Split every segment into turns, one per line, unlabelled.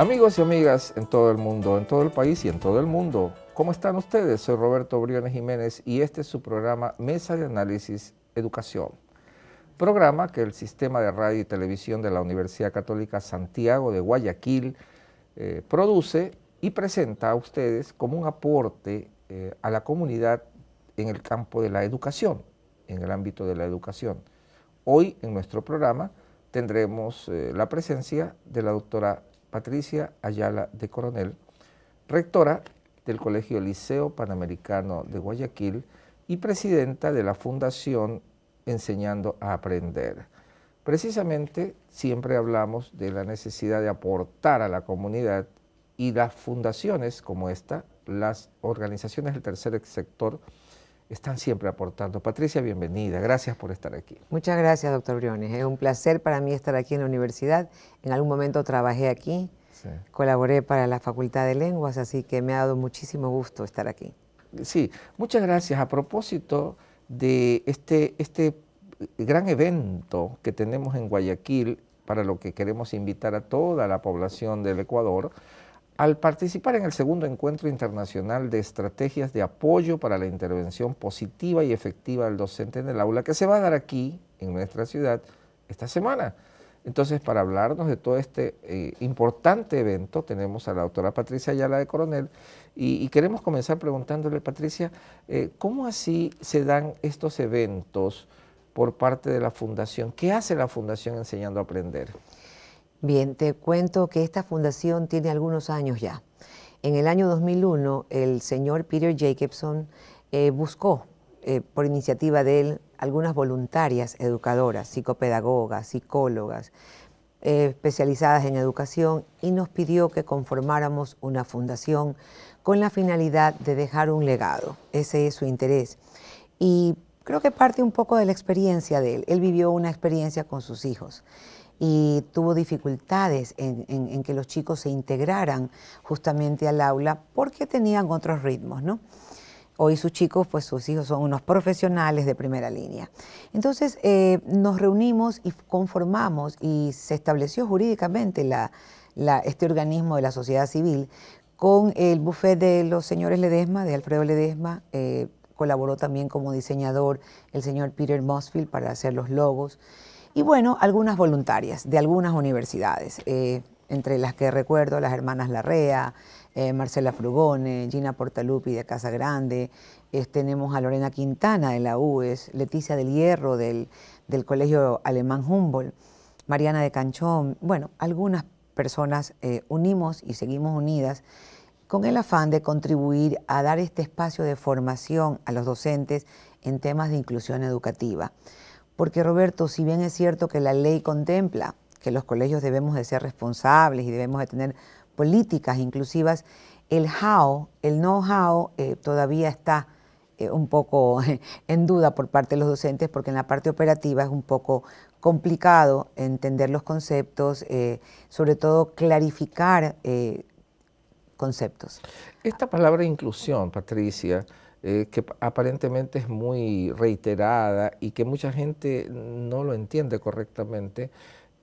Amigos y amigas en todo el mundo, en todo el país y en todo el mundo, ¿cómo están ustedes? Soy Roberto Briones Jiménez y este es su programa Mesa de Análisis Educación, programa que el Sistema de Radio y Televisión de la Universidad Católica Santiago de Guayaquil eh, produce y presenta a ustedes como un aporte eh, a la comunidad en el campo de la educación, en el ámbito de la educación. Hoy en nuestro programa tendremos eh, la presencia de la doctora Patricia Ayala de Coronel, rectora del Colegio Liceo Panamericano de Guayaquil y presidenta de la Fundación Enseñando a Aprender. Precisamente siempre hablamos de la necesidad de aportar a la comunidad y las fundaciones como esta, las organizaciones del tercer sector, están siempre aportando. Patricia, bienvenida. Gracias por estar aquí.
Muchas gracias, doctor Briones. Es un placer para mí estar aquí en la universidad. En algún momento trabajé aquí, colaboré para la Facultad de Lenguas, así que me ha dado muchísimo gusto estar aquí. Sí, muchas gracias. A propósito de este, este
gran evento que tenemos en Guayaquil, para lo que queremos invitar a toda la población del Ecuador, al participar en el segundo encuentro internacional de estrategias de apoyo para la intervención positiva y efectiva del docente en el aula, que se va a dar aquí, en nuestra ciudad, esta semana. Entonces, para hablarnos de todo este eh, importante evento, tenemos a la doctora Patricia Ayala de Coronel y, queremos comenzar preguntándole, Patricia, eh, ¿cómo así se dan estos eventos
por parte de la Fundación? ¿Qué hace la Fundación Enseñando a Aprender? Bien, te cuento que esta fundación tiene algunos años ya. En el año 2001, el señor Peter Jacobson eh, buscó, eh, por iniciativa de él, algunas voluntarias educadoras, psicopedagogas, psicólogas, eh, especializadas en educación, y nos pidió que conformáramos una fundación con la finalidad de dejar un legado. Ese es su interés. Y creo que parte un poco de la experiencia de él. Él vivió una experiencia con sus hijos y tuvo dificultades en, que los chicos se integraran justamente al aula porque tenían otros ritmos, ¿no? Hoy sus chicos, pues sus hijos son unos profesionales de primera línea. Entonces eh, nos reunimos y conformamos y se estableció jurídicamente este organismo de la sociedad civil con el buffet de los señores Ledesma, de Alfredo Ledesma, eh, colaboró también como diseñador el señor Peter Mosfield para hacer los logos y bueno, algunas voluntarias de algunas universidades, eh, entre las que recuerdo las hermanas Larrea, eh, Marcela Frugone, Gina Portalupi de Casa Grande, eh, tenemos a Lorena Quintana de la UES, Leticia del Hierro del, del Colegio Alemán Humboldt, Mariana de Canchón, bueno, algunas personas unimos y seguimos unidas con el afán de contribuir a dar este espacio de formación a los docentes en temas de inclusión educativa. Porque Roberto, si bien es cierto que la ley contempla que los colegios debemos de ser responsables y debemos de tener políticas inclusivas, el how, el know-how eh, todavía está eh, un poco en duda por parte de los docentes porque en la parte operativa es un poco complicado entender los conceptos, eh, sobre todo clarificar conceptos. Esta palabra inclusión,
Patricia, eh, que aparentemente es muy reiterada y que mucha gente no lo entiende correctamente.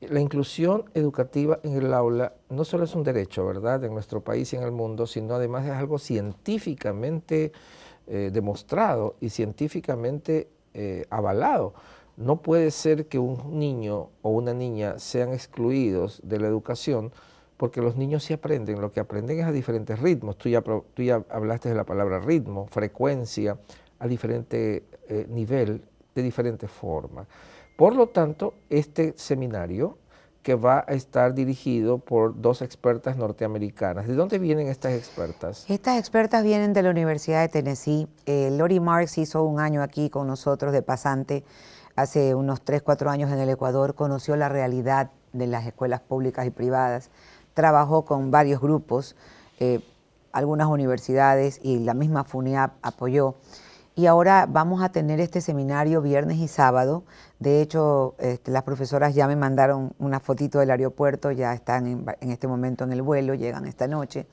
La inclusión educativa en el aula no solo es un derecho, ¿verdad?, en nuestro país y en el mundo, sino además es algo científicamente eh, demostrado y científicamente eh, avalado. No puede ser que un niño o una niña sean excluidos de la educación porque los niños sí aprenden, lo que aprenden es a diferentes ritmos. Tú ya, tú ya hablaste de la palabra ritmo, frecuencia, a diferente eh, nivel, de diferentes formas. Por lo tanto, este seminario que va a estar dirigido
por dos expertas norteamericanas. ¿De dónde vienen estas expertas? Estas expertas vienen de la Universidad de Tennessee. Eh, Lori Marx hizo un año aquí con nosotros de pasante, hace unos 3, 4 años en el Ecuador, conoció la realidad de las escuelas públicas y privadas trabajó con varios grupos, eh, algunas universidades y la misma FUNIAP apoyó. Y ahora vamos a tener este seminario viernes y sábado. De hecho, este, las profesoras ya me mandaron una fotito del aeropuerto, ya están en, este momento en el vuelo, llegan esta noche.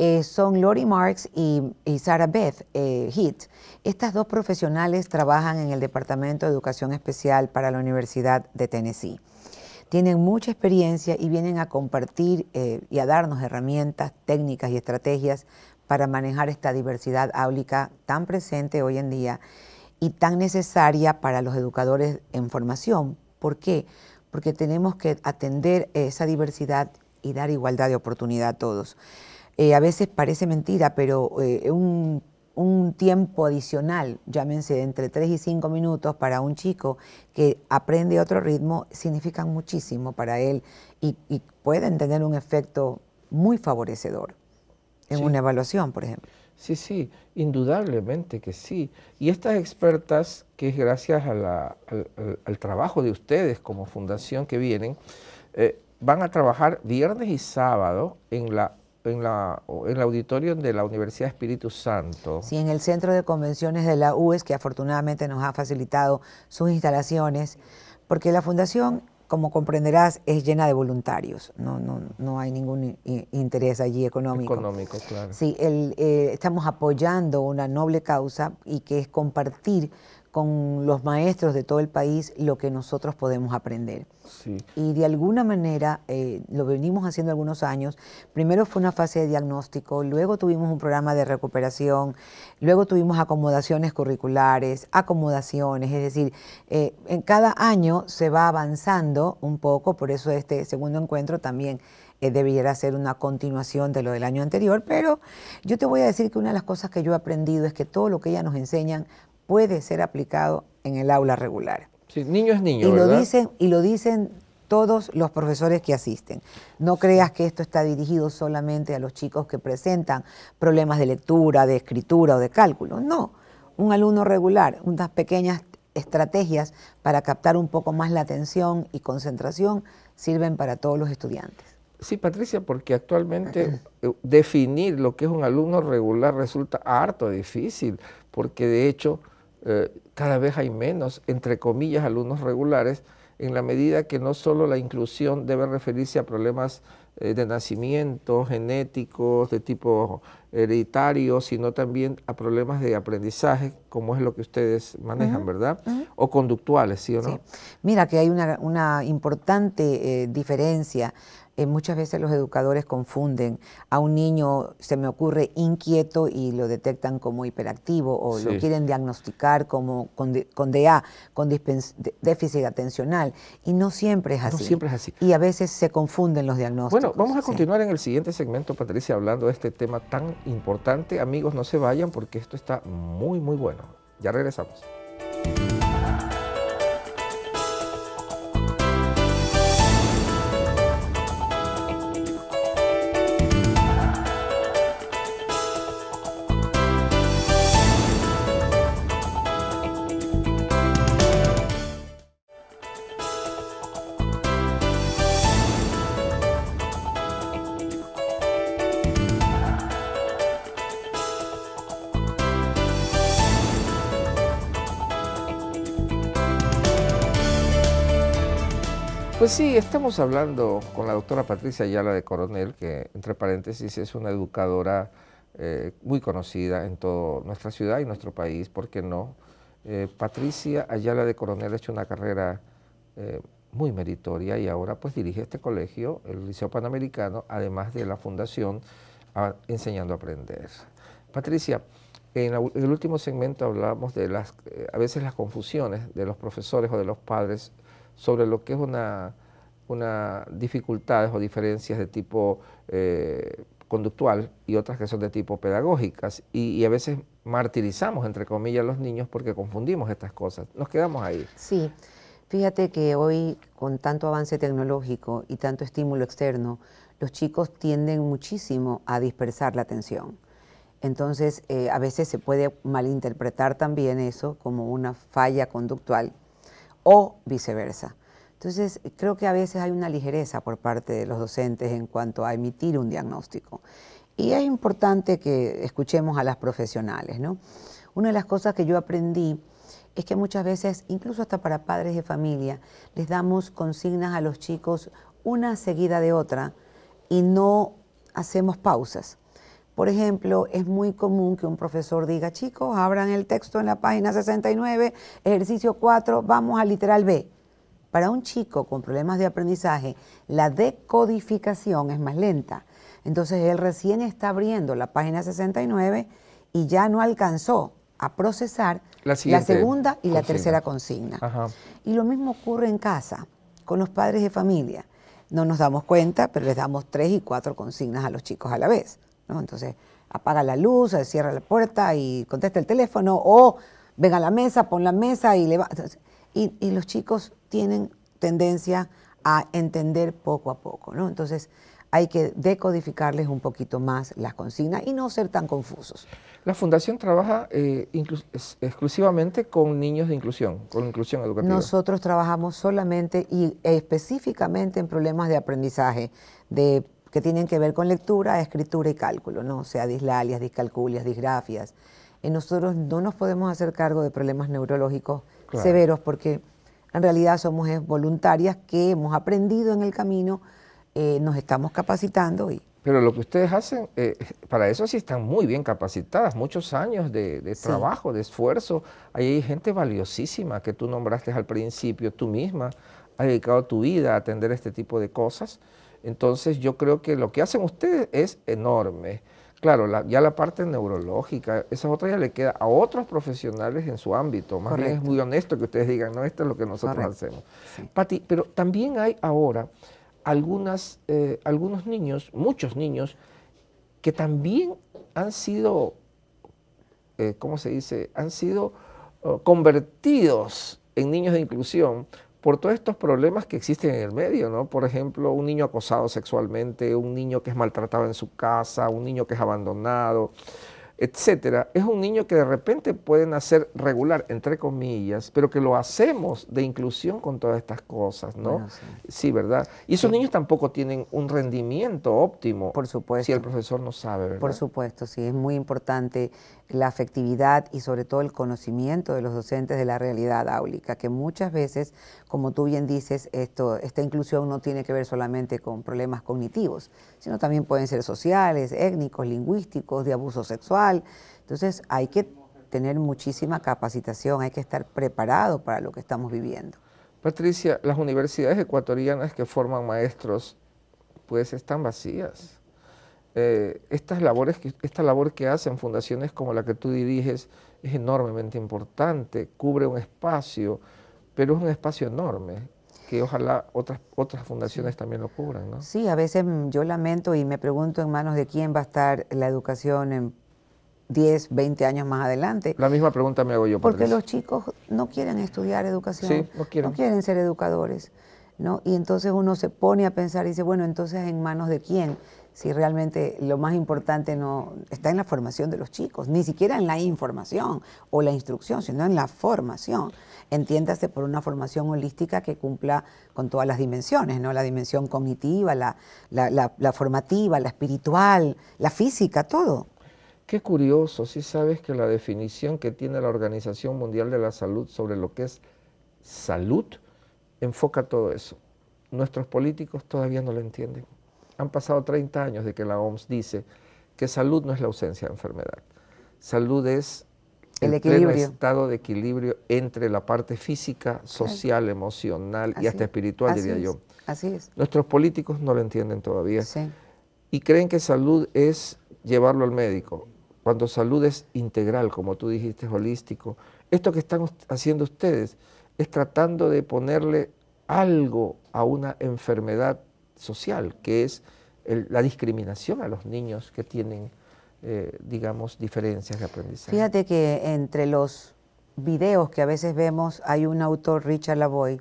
Eh, son Lori Marks y, Sarah Beth eh, Heat. Estas dos profesionales trabajan en el Departamento de Educación Especial para la Universidad de Tennessee tienen mucha experiencia y vienen a compartir eh, y a darnos herramientas, técnicas y estrategias para manejar esta diversidad áulica tan presente hoy en día y tan necesaria para los educadores en formación. ¿Por qué? Porque tenemos que atender esa diversidad y dar igualdad de oportunidad a todos. Eh, a veces parece mentira, pero es eh, un un tiempo adicional, llámense entre 3 y 5 minutos, para un chico que aprende otro ritmo, significan muchísimo para él y, pueden tener un efecto muy favorecedor en una evaluación, por ejemplo. Sí, sí,
indudablemente que sí. Y estas expertas, que es gracias al, trabajo de ustedes como fundación que vienen, eh, van a trabajar viernes y sábado en la en, la, en el auditorio de la Universidad Espíritu
Santo. Sí, en el Centro de Convenciones de la UES, que afortunadamente nos ha facilitado sus instalaciones, porque la Fundación, como comprenderás, es llena de voluntarios, no, no, no hay ningún interés allí económico. Económico, claro. Sí, el, eh, estamos apoyando una noble causa y que es compartir con los maestros de todo el país lo que nosotros podemos aprender. Y de alguna manera eh, lo venimos haciendo algunos años. Primero fue una fase de diagnóstico, luego tuvimos un programa de recuperación, luego tuvimos acomodaciones curriculares, acomodaciones, es decir, eh, en cada año se va avanzando un poco, por eso este segundo encuentro también eh, debiera ser una continuación de lo del año anterior, pero yo te voy a decir que una de las cosas que yo he aprendido es que todo lo que ellas nos enseñan puede ser aplicado en el aula regular. Sí, niño es niño. Y lo dicen, y lo dicen todos los profesores que asisten. No creas que esto está dirigido solamente a los chicos que presentan problemas de lectura, de escritura o de cálculo. No, un alumno regular, unas pequeñas estrategias para captar un poco más la atención y concentración sirven para todos los estudiantes. Sí,
Patricia, porque actualmente eh, definir lo que es un alumno regular resulta harto difícil, porque de hecho eh, cada vez hay menos, entre comillas, alumnos regulares, en la medida que no solo la inclusión debe referirse a problemas eh, de nacimiento, genéticos, de tipo hereditario, sino también a problemas de aprendizaje, como es lo que ustedes manejan, ¿verdad? O conductuales,
¿sí o no? Mira que hay una, importante eh, diferencia eh, muchas veces los educadores confunden. A un niño se me ocurre inquieto y lo detectan como hiperactivo o lo quieren diagnosticar como con, con DA, con déficit atencional. Y no siempre es así. No siempre es así. Y a veces se confunden los diagnósticos. Bueno,
vamos a continuar en el siguiente segmento, Patricia, hablando de este tema tan importante. Amigos, no se vayan porque esto está muy, muy bueno. Ya regresamos. Pues sí, estamos hablando con la doctora Patricia Ayala de Coronel, que entre paréntesis es una educadora eh, muy conocida en toda nuestra ciudad y nuestro país, ¿por qué no? Eh, Patricia Ayala de Coronel ha hecho una carrera eh, muy meritoria y ahora pues dirige este colegio, el Liceo Panamericano, además de la Fundación Enseñando a Aprender. Patricia, en, en, el último segmento hablábamos de las, a veces las confusiones de los profesores o de los padres sobre lo que es una, una dificultades o diferencias de tipo eh, conductual y otras que son de tipo pedagógicas. Y, a veces martirizamos, entre comillas, a los niños porque confundimos estas cosas. Nos quedamos ahí. Sí,
fíjate que hoy con tanto avance tecnológico y tanto estímulo externo, los chicos tienden muchísimo a dispersar la atención. Entonces, eh, a veces se puede malinterpretar también eso como una falla conductual o viceversa. Entonces, creo que a veces hay una ligereza por parte de los docentes en cuanto a emitir un diagnóstico. Y es importante que escuchemos a las profesionales, ¿no? Una de las cosas que yo aprendí es que muchas veces, incluso hasta para padres de familia, les damos consignas a los chicos una seguida de otra y no hacemos pausas. Por ejemplo, es muy común que un profesor diga, chicos, abran el texto en la página 69, ejercicio 4, vamos a literal B. Para un chico con problemas de aprendizaje, la decodificación es más lenta. Entonces él recién está abriendo la página 69 y ya no alcanzó a procesar la, segunda y la tercera consigna. Y lo mismo ocurre en casa, con los padres de familia. No nos damos cuenta, pero les damos tres y cuatro consignas a los chicos a la vez. Entonces, apaga la luz, cierra la puerta y contesta el teléfono, o venga a la mesa, pon la mesa y le va. Y, los chicos tienen tendencia a entender poco a poco, Entonces, hay que decodificarles un poquito más las consignas y no ser tan confusos. La Fundación
trabaja eh, exclusivamente con niños de inclusión, con inclusión educativa. Nosotros
trabajamos solamente y específicamente en problemas de aprendizaje, de que tienen que ver con lectura, escritura y cálculo, ¿no? o sea, dislalias, discalculias, disgrafias. En nosotros no nos podemos hacer cargo de problemas neurológicos severos porque en realidad somos eh, voluntarias que hemos aprendido en el camino, eh, nos estamos capacitando y...
Pero lo que ustedes hacen, eh, para eso sí están muy bien capacitadas, muchos años de, trabajo, de esfuerzo. hay gente valiosísima que tú nombraste al principio, tú misma has dedicado tu vida a atender este tipo de cosas. Entonces yo creo que lo que hacen ustedes es enorme. Claro, ya la parte neurológica, esa otra ya le queda a otros profesionales en su ámbito. Más bien es muy honesto que ustedes digan, no, esto es lo que nosotros hacemos. Pati, pero también hay ahora algunas, eh, algunos niños, muchos niños, que también han sido, eh, ¿cómo se dice? Han sido oh, convertidos en niños de inclusión por todos estos problemas que existen en el medio, ¿no? Por ejemplo, un niño acosado sexualmente, un niño que es maltratado en su casa, un niño que es abandonado, etcétera, es un niño que de repente pueden hacer regular, entre comillas, pero que lo hacemos de inclusión con todas estas cosas, ¿no? sí. ¿verdad? Y esos niños tampoco tienen un rendimiento
óptimo. Por supuesto. Si el profesor no sabe, ¿verdad? Por supuesto, sí, es muy importante la afectividad y sobre todo el conocimiento de los docentes de la realidad áulica, que muchas veces, como tú bien dices, esto, esta inclusión no tiene que ver solamente con problemas cognitivos, sino también pueden ser sociales, étnicos, lingüísticos, de abuso sexual. Entonces hay que tener muchísima capacitación, hay que estar preparado para lo que estamos viviendo. Patricia, las universidades
ecuatorianas que forman maestros, pues están vacías eh, estas labores que, esta labor que hacen fundaciones como la que tú diriges es enormemente importante, cubre un espacio, pero es un
espacio enorme que
ojalá otras, otras fundaciones también
lo cubran. ¿no? Sí, a veces yo lamento y me pregunto en manos de quién va a estar la educación en 10, 20 años más adelante. La misma pregunta me hago yo. Porque los chicos no quieren estudiar educación, no, quieren. no quieren ser educadores. ¿no? Y entonces uno se pone a pensar y dice, bueno, entonces en manos de quién si realmente lo más importante no está en la formación de los chicos, ni siquiera en la información o la instrucción, sino en la formación. Entiéndase por una formación holística que cumpla con todas las dimensiones, ¿no? La dimensión cognitiva, la, la, formativa, la espiritual, la física, todo. Qué curioso, si sabes
que la definición que tiene la Organización Mundial de la Salud sobre lo que es salud enfoca todo eso. Nuestros políticos todavía no lo entienden. Han pasado 30 años de que la OMS dice que salud no es la ausencia de enfermedad. Salud es el, estado de equilibrio entre la parte física, social, emocional y hasta espiritual, diría yo. Así es. Nuestros políticos no lo entienden todavía. Sí. Y creen que salud es llevarlo al médico, cuando salud es integral, como tú dijiste, holístico. Esto que están haciendo ustedes es tratando de ponerle algo a una enfermedad social, que es la discriminación a los niños que tienen, eh, digamos, diferencias de aprendizaje.
Fíjate que entre los videos que a veces vemos hay un autor, Richard Lavoy,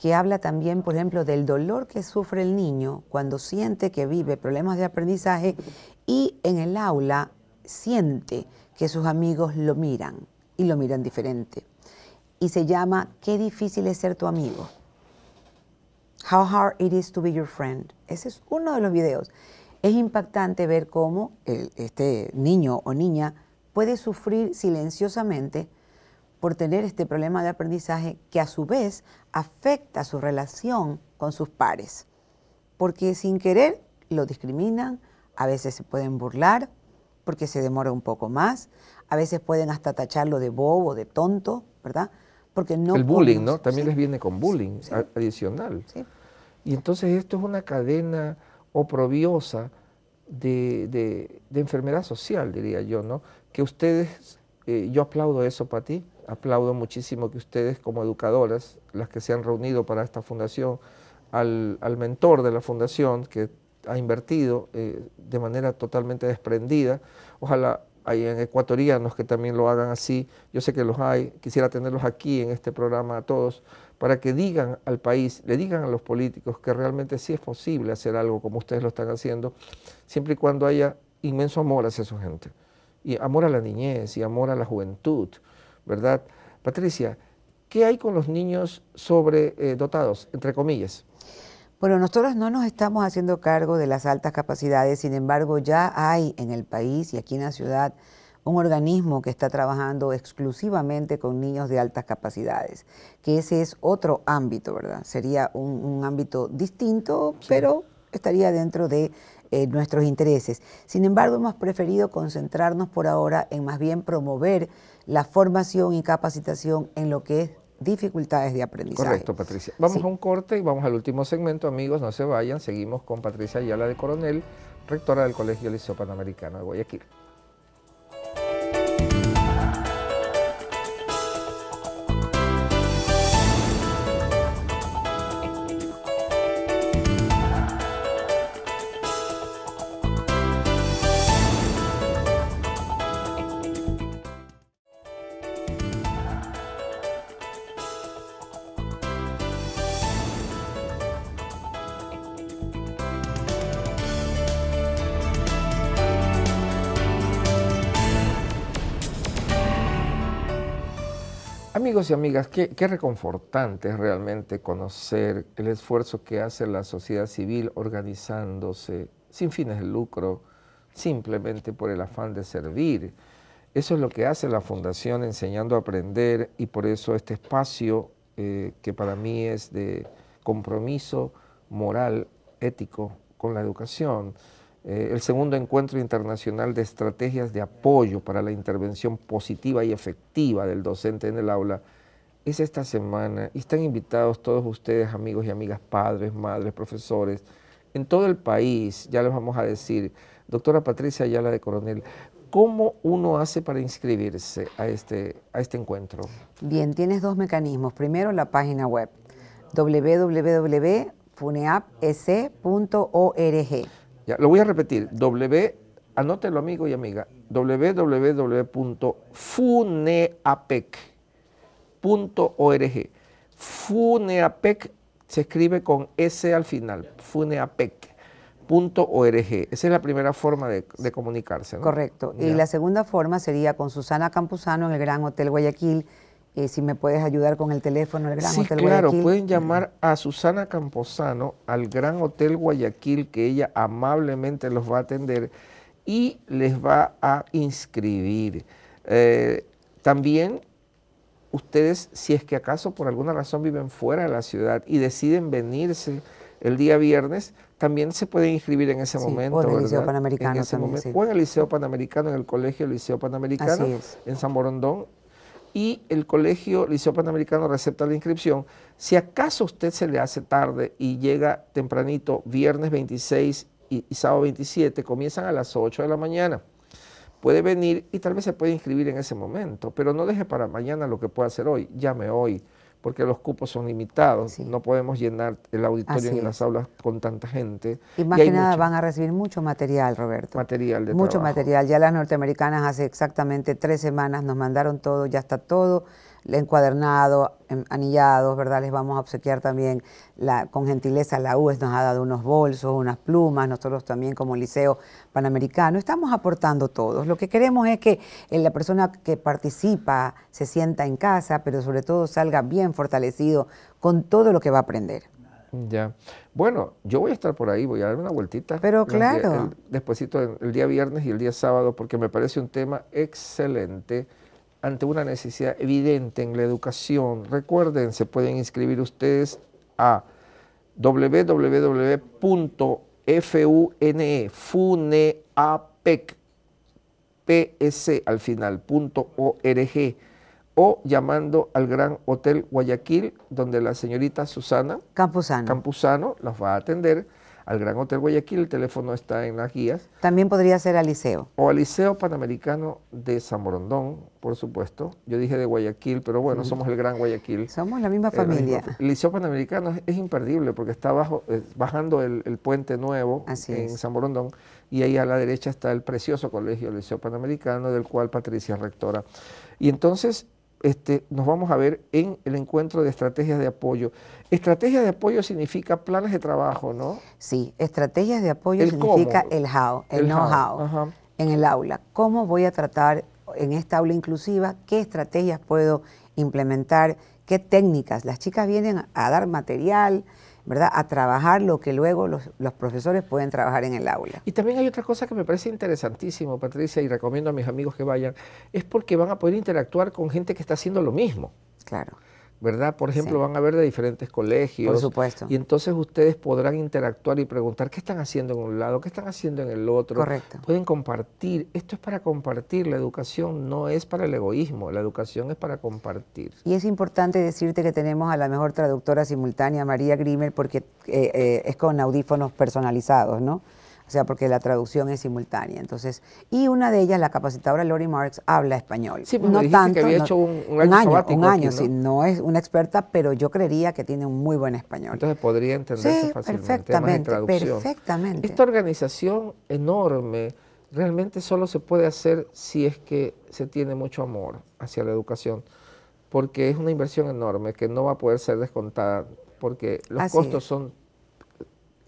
que habla también, por ejemplo, del dolor que sufre el niño cuando siente que vive problemas de aprendizaje y en el aula siente que sus amigos lo miran y lo miran diferente. Y se llama Qué difícil es ser tu amigo. How Hard It Is to Be Your Friend. Ese es uno de los videos. Es impactante ver cómo este niño o niña puede sufrir silenciosamente por tener este problema de aprendizaje que a su vez afecta su relación con sus pares, porque sin querer lo discriminan, a veces se pueden burlar porque se demora un poco más, a veces pueden hasta tacharlo de bobo, de tonto, ¿verdad? no el bullying, ¿no? También les
viene con bullying adicional.
Y entonces esto es una cadena
oprobiosa de, enfermedad social, diría yo, ¿no? Que ustedes, eh, yo aplaudo eso para ti, aplaudo muchísimo que ustedes como educadoras, las que se han reunido para esta fundación, al, mentor de la fundación que ha invertido eh, de manera totalmente desprendida, ojalá hay en ecuatorianos que también lo hagan así, yo sé que los hay, quisiera tenerlos aquí en este programa a todos, para que digan al país, le digan a los políticos que realmente sí es posible hacer algo como ustedes lo están haciendo, siempre y cuando haya inmenso amor hacia su gente, y amor a la niñez, y amor a la juventud, ¿verdad? Patricia, ¿qué hay con los niños
sobredotados, eh, dotados, entre comillas? Bueno, nosotros no nos estamos haciendo cargo de las altas capacidades, sin embargo ya hay en el país y aquí en la ciudad un organismo que está trabajando exclusivamente con niños de altas capacidades, que ese es otro ámbito, ¿verdad? Sería un, ámbito distinto, pero estaría dentro de eh, nuestros intereses. Sin embargo, hemos preferido concentrarnos por ahora en más bien promover la formación y capacitación en lo que es dificultades de aprendizaje. Correcto, Patricia. Vamos a
un corte y vamos al último segmento, amigos, no se vayan. Seguimos con Patricia Ayala de Coronel, rectora del Colegio Liceo Panamericano de Guayaquil. amigas, qué, reconfortante es realmente conocer el esfuerzo que hace la sociedad civil organizándose sin fines de lucro, simplemente por el afán de servir. Eso es lo que hace la Fundación Enseñando a Aprender y por eso este espacio eh, que para mí es de compromiso moral, ético con la educación. Eh, el segundo encuentro internacional de estrategias de apoyo para la intervención positiva y efectiva del docente en el aula es esta semana y están invitados todos ustedes, amigos y amigas, padres, madres, profesores, en todo el país, ya les vamos a decir, doctora Patricia Ayala de Coronel, ¿cómo uno hace para inscribirse a este, a este encuentro?
Bien, tienes dos mecanismos. Primero, la página web, www.funeapse.org. E
ya, lo voy a repetir, w, anótelo amigo y amiga, www.funeapec.org org e Funeapec se escribe con S al final, funeapec.org. E Esa es la primera forma de, comunicarse. Correcto. Y la
segunda forma sería con Susana Camposano en el Gran Hotel Guayaquil. Eh, si me puedes ayudar con el teléfono del Gran sí, claro, pueden llamar
a Susana Camposano al Gran Hotel Guayaquil, que ella amablemente los va a atender y les va a inscribir. Eh, también ustedes, si es que acaso por alguna razón viven fuera de la ciudad y deciden venirse el día viernes, también se pueden inscribir en ese momento. O en el Liceo Panamericano. En O en el Liceo Panamericano, en el Colegio Liceo Panamericano, en San Borondón. Y el Colegio Liceo Panamericano recepta la inscripción. Si acaso usted se le hace tarde y llega tempranito, viernes 26 y, y sábado 27, comienzan a las 8 de la mañana puede venir y tal vez se puede inscribir en ese momento, pero no deje para mañana lo que pueda hacer hoy, llame hoy, porque los cupos son limitados, no podemos llenar el auditorio ni las aulas con tanta gente. Y más que nada
van a recibir mucho material, Roberto. Material de Mucho material. Ya las norteamericanas hace exactamente tres semanas nos mandaron todo, ya está todo encuadernado em, anillados, ¿verdad? Les vamos a obsequiar también, con gentileza, la UES nos ha dado unos bolsos, unas plumas, nosotros también como Liceo Panamericano, estamos aportando todos. Lo que queremos es que eh, la persona que participa se sienta en casa, pero sobre todo salga bien fortalecido con todo lo que va a aprender.
Ya. Bueno, yo voy a estar por ahí, voy a dar una vueltita.
Pero claro.
el día viernes y el día sábado, porque me parece un tema excelente ante una necesidad evidente en la educación, recuerden, se pueden inscribir ustedes a www.funepc.org e e e al final, o llamando al Gran Hotel Guayaquil, donde la señorita Susana Campuzano, Campuzano los va a atender al Gran Hotel Guayaquil, el teléfono está en las guías.
También podría ser al Liceo.
O al Liceo Panamericano de San por supuesto. Yo dije de Guayaquil, pero bueno, mm. somos el Gran Guayaquil. Somos la misma eh, familia. el Liceo Panamericano es, imperdible porque está bajo, bajando el, puente nuevo en San y ahí a la derecha está el precioso colegio, Liceo Panamericano, del cual Patricia es rectora. Y entonces este, nos vamos a ver en el encuentro de estrategias
de apoyo. Estrategias de apoyo significa planes de trabajo, ¿no? Sí, estrategias de apoyo significa el how, el, know-how en el aula. ¿Cómo voy a tratar en esta aula inclusiva? ¿Qué estrategias puedo implementar? ¿Qué técnicas? Las chicas vienen a dar material, ¿verdad? A trabajar lo que luego los, los, profesores pueden trabajar en el aula. Y también hay otra cosa que me parece interesantísimo, Patricia, y recomiendo a mis amigos que vayan,
es porque van a poder interactuar con gente que está haciendo lo mismo. Claro. ¿verdad? Por ejemplo, van a ver de diferentes colegios. Por supuesto. Y entonces ustedes podrán interactuar y preguntar qué están haciendo en un lado, qué están haciendo en el otro. Correcto. Pueden compartir. Esto es para compartir. La educación no es para el egoísmo. La educación es para compartir.
Y es importante decirte que tenemos a la mejor traductora simultánea, María Grimer, porque eh, eh, es con audífonos personalizados, ¿no? o sea, porque la traducción es simultánea. Entonces, y una de ellas, la capacitadora Lori Marx habla español. Sí, no tanto, hecho un, año, un año, ¿no? es una experta, pero yo creería que tiene un muy buen español. Entonces podría entenderse fácilmente. Perfectamente, perfectamente. Esta
organización enorme realmente solo se puede hacer si es que se tiene mucho amor hacia la educación, porque es una inversión enorme que no va a poder ser descontada porque los costos son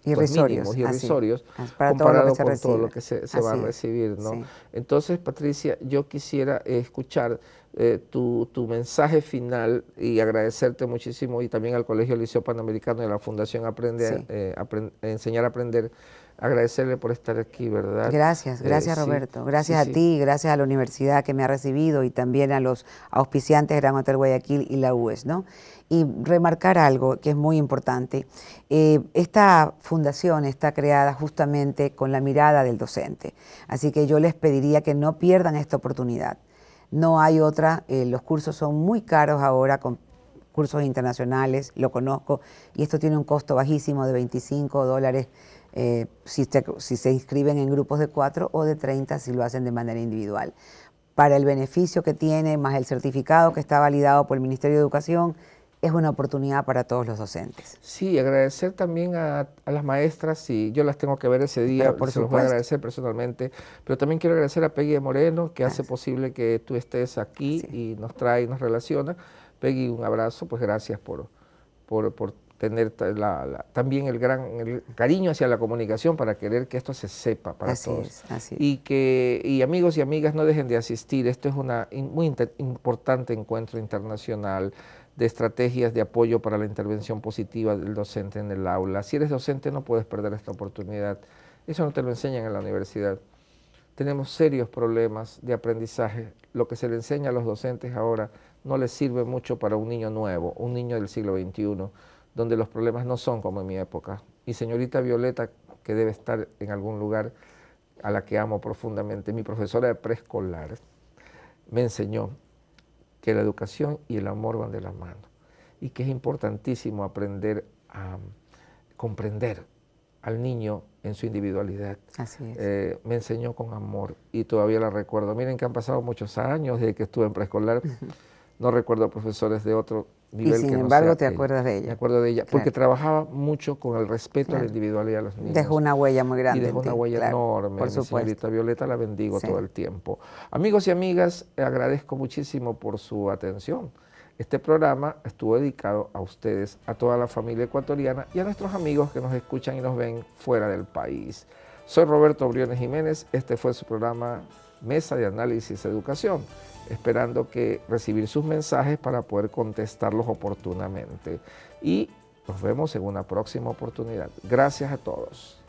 pues, irrisorios, para todo con todo lo que se, se va a recibir. ¿no? Entonces, Patricia, yo quisiera eh, escuchar eh, tu, tu, mensaje final y agradecerte muchísimo y también al Colegio Liceo Panamericano y a la Fundación Aprende, eh, Enseñar a Aprender
agradecerle por
estar aquí, ¿verdad? Gracias, eh, gracias Roberto, gracias a ti,
gracias a la universidad que me ha recibido y también a los auspiciantes Gran Hotel Guayaquil y la UES, ¿no? Y remarcar algo que es muy importante. Eh, esta fundación está creada justamente con la mirada del docente, así que yo les pediría que no pierdan esta oportunidad. No hay otra, eh, los cursos son muy caros ahora, con, cursos internacionales, lo conozco, y esto tiene un costo bajísimo de 25 dólares eh, si, si se inscriben en grupos de 4 o de 30 si lo hacen de manera individual. Para el beneficio que tiene, más el certificado que está validado por el Ministerio de Educación, es una oportunidad para todos los docentes. Sí, agradecer
también a, las maestras, y yo las tengo que ver ese día, por se los voy a agradecer personalmente, pero también quiero agradecer a Peggy Moreno, que hace posible que tú estés aquí y nos trae y nos relaciona. Peggy, un abrazo, pues gracias por, por, por tener también el gran cariño hacia la comunicación para querer que esto se sepa para así Es, y que y amigos y amigas no dejen de asistir. Esto es un muy importante encuentro internacional de estrategias de apoyo para la intervención positiva del docente en el aula. Si eres docente no puedes perder esta oportunidad. Eso no te lo enseñan en la universidad. Tenemos serios problemas de aprendizaje. Lo que se le enseña a los docentes ahora no le sirve mucho para un niño nuevo, un niño del siglo XXI, donde los problemas no son como en mi época. Y señorita Violeta, que debe estar en algún lugar a la que amo profundamente, mi profesora de preescolar, me enseñó que la educación y el amor van de la mano y que es importantísimo aprender a comprender al niño en su individualidad. Así es. Eh, me enseñó con amor y todavía la recuerdo. Miren que han pasado muchos años desde que estuve en preescolar no recuerdo profesores de otro nivel. Y sin embargo te acuerdas de ella. Me acuerdo de ella, porque trabajaba mucho con el respeto a la individualidad de los niños. Dejó una huella muy grande. Y dejó una huella enorme. Por supuesto. señorita Violeta la bendigo todo el tiempo. Amigos y amigas, agradezco muchísimo por su atención. Este programa estuvo dedicado a ustedes, a toda la familia ecuatoriana y a nuestros amigos que nos escuchan y nos ven fuera del país. Soy Roberto Briones Jiménez, este fue su programa Mesa de Análisis Educación esperando que recibir sus mensajes para poder contestarlos oportunamente. Y nos vemos en una próxima oportunidad. Gracias a todos.